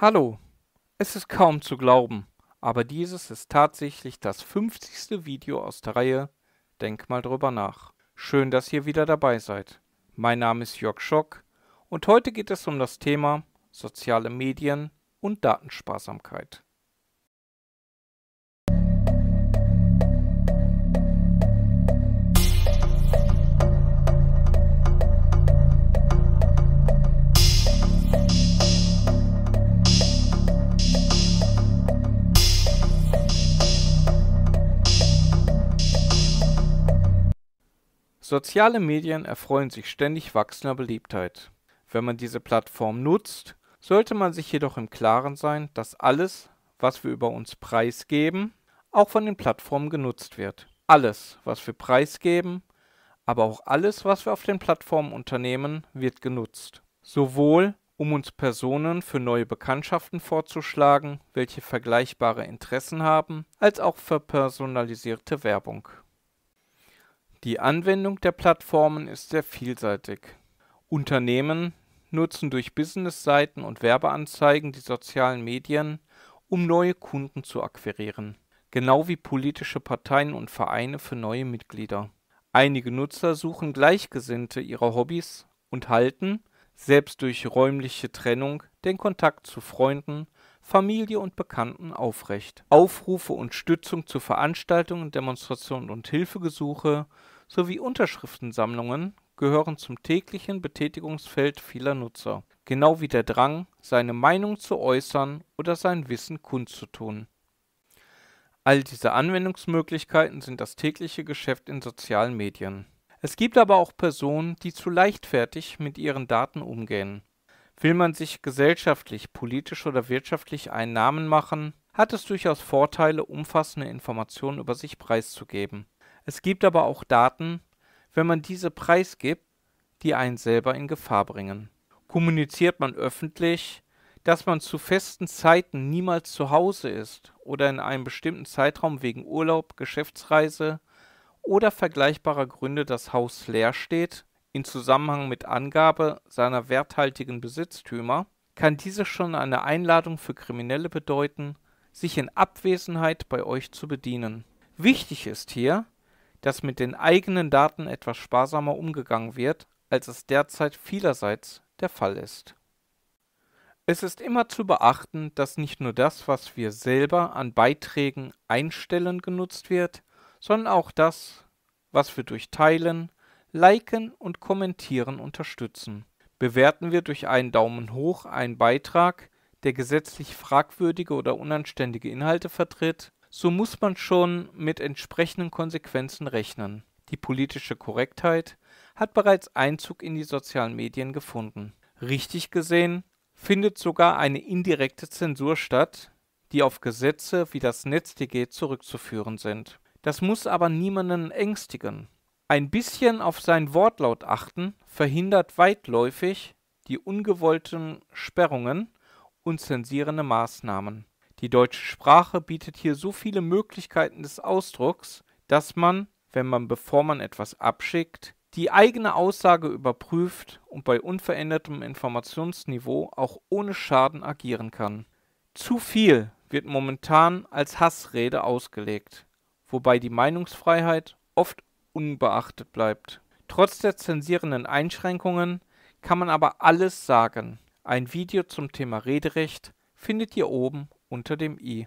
Hallo, es ist kaum zu glauben, aber dieses ist tatsächlich das 50. Video aus der Reihe Denk mal drüber nach. Schön, dass ihr wieder dabei seid. Mein Name ist Jörg Schock und heute geht es um das Thema soziale Medien und Datensparsamkeit. Soziale Medien erfreuen sich ständig wachsender Beliebtheit. Wenn man diese Plattform nutzt, sollte man sich jedoch im Klaren sein, dass alles, was wir über uns preisgeben, auch von den Plattformen genutzt wird. Alles, was wir preisgeben, aber auch alles, was wir auf den Plattformen unternehmen, wird genutzt. Sowohl um uns Personen für neue Bekanntschaften vorzuschlagen, welche vergleichbare Interessen haben, als auch für personalisierte Werbung. Die Anwendung der Plattformen ist sehr vielseitig. Unternehmen nutzen durch Businessseiten und Werbeanzeigen die sozialen Medien, um neue Kunden zu akquirieren, genau wie politische Parteien und Vereine für neue Mitglieder. Einige Nutzer suchen Gleichgesinnte ihrer Hobbys und halten selbst durch räumliche Trennung, den Kontakt zu Freunden, Familie und Bekannten aufrecht. Aufrufe und Stützung zu Veranstaltungen, Demonstrationen und Hilfegesuche sowie Unterschriftensammlungen gehören zum täglichen Betätigungsfeld vieler Nutzer, genau wie der Drang, seine Meinung zu äußern oder sein Wissen kundzutun. All diese Anwendungsmöglichkeiten sind das tägliche Geschäft in sozialen Medien. Es gibt aber auch Personen, die zu leichtfertig mit ihren Daten umgehen. Will man sich gesellschaftlich, politisch oder wirtschaftlich einen Namen machen, hat es durchaus Vorteile, umfassende Informationen über sich preiszugeben. Es gibt aber auch Daten, wenn man diese preisgibt, die einen selber in Gefahr bringen. Kommuniziert man öffentlich, dass man zu festen Zeiten niemals zu Hause ist oder in einem bestimmten Zeitraum wegen Urlaub, Geschäftsreise oder vergleichbarer Gründe das Haus leer steht, in Zusammenhang mit Angabe seiner werthaltigen Besitztümer, kann diese schon eine Einladung für Kriminelle bedeuten, sich in Abwesenheit bei euch zu bedienen. Wichtig ist hier, dass mit den eigenen Daten etwas sparsamer umgegangen wird, als es derzeit vielerseits der Fall ist. Es ist immer zu beachten, dass nicht nur das, was wir selber an Beiträgen einstellen, genutzt wird, sondern auch das, was wir durch Teilen, Liken und Kommentieren unterstützen. Bewerten wir durch einen Daumen hoch einen Beitrag, der gesetzlich fragwürdige oder unanständige Inhalte vertritt, so muss man schon mit entsprechenden Konsequenzen rechnen. Die politische Korrektheit hat bereits Einzug in die sozialen Medien gefunden. Richtig gesehen findet sogar eine indirekte Zensur statt, die auf Gesetze wie das NetzDG zurückzuführen sind. Das muss aber niemanden ängstigen. Ein bisschen auf seinen Wortlaut achten verhindert weitläufig die ungewollten Sperrungen und zensierende Maßnahmen. Die deutsche Sprache bietet hier so viele Möglichkeiten des Ausdrucks, dass man, wenn man bevor man etwas abschickt, die eigene Aussage überprüft und bei unverändertem Informationsniveau auch ohne Schaden agieren kann. Zu viel wird momentan als Hassrede ausgelegt wobei die Meinungsfreiheit oft unbeachtet bleibt. Trotz der zensierenden Einschränkungen kann man aber alles sagen. Ein Video zum Thema Rederecht findet ihr oben unter dem i.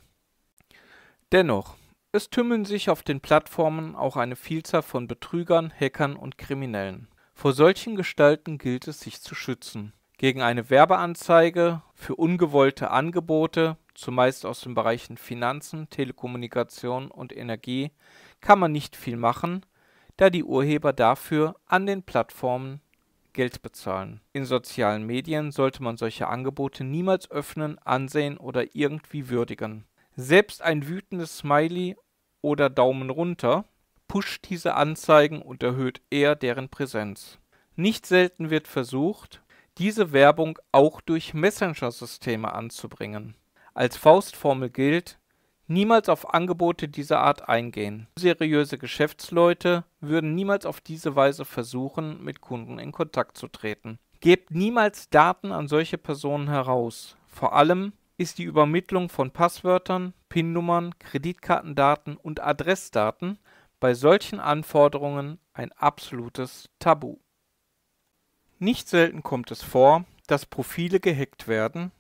Dennoch, es tümmeln sich auf den Plattformen auch eine Vielzahl von Betrügern, Hackern und Kriminellen. Vor solchen Gestalten gilt es, sich zu schützen. Gegen eine Werbeanzeige für ungewollte Angebote, zumeist aus den Bereichen Finanzen, Telekommunikation und Energie, kann man nicht viel machen, da die Urheber dafür an den Plattformen Geld bezahlen. In sozialen Medien sollte man solche Angebote niemals öffnen, ansehen oder irgendwie würdigen. Selbst ein wütendes Smiley oder Daumen runter pusht diese Anzeigen und erhöht eher deren Präsenz. Nicht selten wird versucht, diese Werbung auch durch Messenger-Systeme anzubringen als Faustformel gilt, niemals auf Angebote dieser Art eingehen. Seriöse Geschäftsleute würden niemals auf diese Weise versuchen, mit Kunden in Kontakt zu treten. Gebt niemals Daten an solche Personen heraus. Vor allem ist die Übermittlung von Passwörtern, PIN-Nummern, Kreditkartendaten und Adressdaten bei solchen Anforderungen ein absolutes Tabu. Nicht selten kommt es vor, dass Profile gehackt werden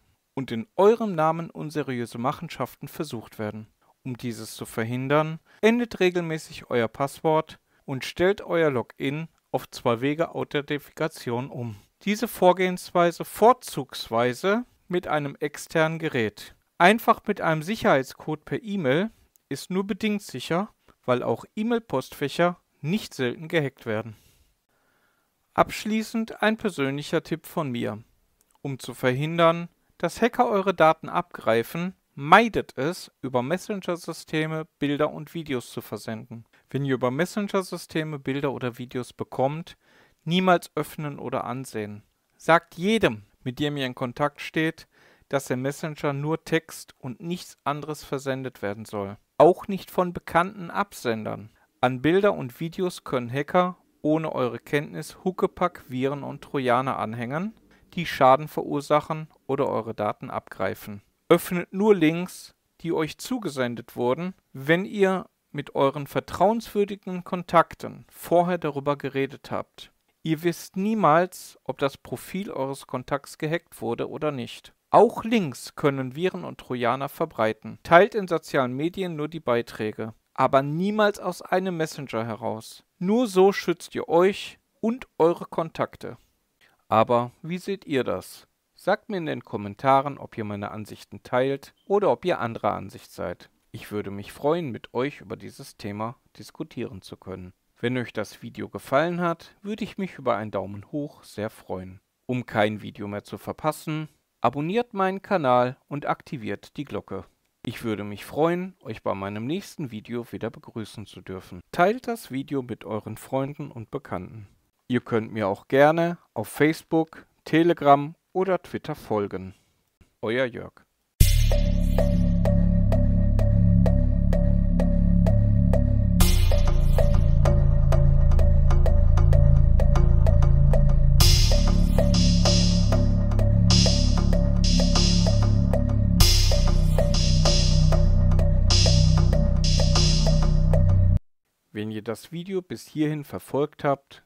und in eurem Namen unseriöse Machenschaften versucht werden. Um dieses zu verhindern, endet regelmäßig euer Passwort und stellt euer Login auf Zwei-Wege-Authentifikation um. Diese Vorgehensweise vorzugsweise mit einem externen Gerät. Einfach mit einem Sicherheitscode per E-Mail ist nur bedingt sicher, weil auch E-Mail-Postfächer nicht selten gehackt werden. Abschließend ein persönlicher Tipp von mir. Um zu verhindern, dass Hacker eure Daten abgreifen, meidet es, über Messenger-Systeme Bilder und Videos zu versenden. Wenn ihr über Messenger-Systeme Bilder oder Videos bekommt, niemals öffnen oder ansehen. Sagt jedem, mit dem ihr in Kontakt steht, dass der Messenger nur Text und nichts anderes versendet werden soll. Auch nicht von bekannten Absendern. An Bilder und Videos können Hacker ohne eure Kenntnis Huckepack, Viren und Trojaner anhängen die Schaden verursachen oder eure Daten abgreifen. Öffnet nur Links, die euch zugesendet wurden, wenn ihr mit euren vertrauenswürdigen Kontakten vorher darüber geredet habt. Ihr wisst niemals, ob das Profil eures Kontakts gehackt wurde oder nicht. Auch Links können Viren und Trojaner verbreiten. Teilt in sozialen Medien nur die Beiträge, aber niemals aus einem Messenger heraus. Nur so schützt ihr euch und eure Kontakte. Aber wie seht ihr das? Sagt mir in den Kommentaren, ob ihr meine Ansichten teilt oder ob ihr anderer Ansicht seid. Ich würde mich freuen, mit euch über dieses Thema diskutieren zu können. Wenn euch das Video gefallen hat, würde ich mich über einen Daumen hoch sehr freuen. Um kein Video mehr zu verpassen, abonniert meinen Kanal und aktiviert die Glocke. Ich würde mich freuen, euch bei meinem nächsten Video wieder begrüßen zu dürfen. Teilt das Video mit euren Freunden und Bekannten. Ihr könnt mir auch gerne auf Facebook, Telegram oder Twitter folgen. Euer Jörg. Wenn ihr das Video bis hierhin verfolgt habt,